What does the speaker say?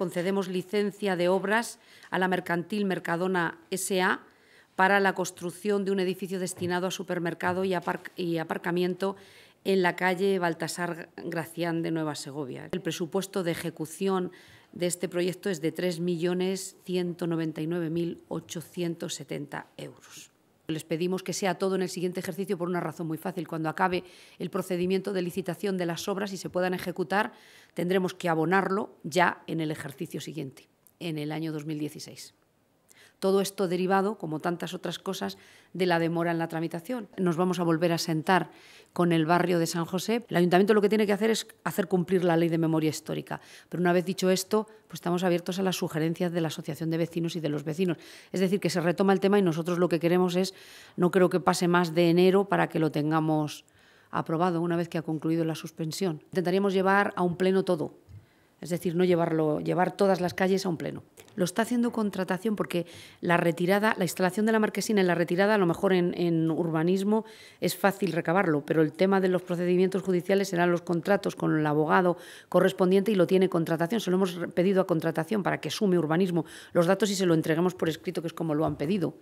concedemos licencia de obras a la mercantil Mercadona S.A. para la construcción de un edificio destinado a supermercado y, aparcamiento en la calle Baltasar Gracián de Nueva Segovia. El presupuesto de ejecución de este proyecto es de 3.199.870 euros. Les pedimos que sea todo en el siguiente ejercicio por una razón muy fácil. Cuando acabe el procedimiento de licitación de las obras y se puedan ejecutar, tendremos que abonarlo ya en el ejercicio siguiente, en el año 2016. Todo esto derivado, como tantas otras cosas, de la demora en la tramitación. Nos vamos a volver a sentar con el barrio de San José. El ayuntamiento lo que tiene que hacer es hacer cumplir la ley de memoria histórica. Pero una vez dicho esto, pues estamos abiertos a las sugerencias de la Asociación de Vecinos y de los vecinos. Es decir, que se retoma el tema y nosotros lo que queremos es, no creo que pase más de enero para que lo tengamos aprobado una vez que ha concluido la suspensión. Intentaríamos llevar a un pleno todo, es decir, no llevarlo, llevar todas las calles a un pleno. Lo está haciendo contratación porque la retirada, la instalación de la marquesina en la retirada, a lo mejor en, urbanismo es fácil recabarlo, pero el tema de los procedimientos judiciales serán los contratos con el abogado correspondiente y lo tiene contratación. Se lo hemos pedido a contratación para que sume urbanismo los datos y se lo entregamos por escrito, que es como lo han pedido.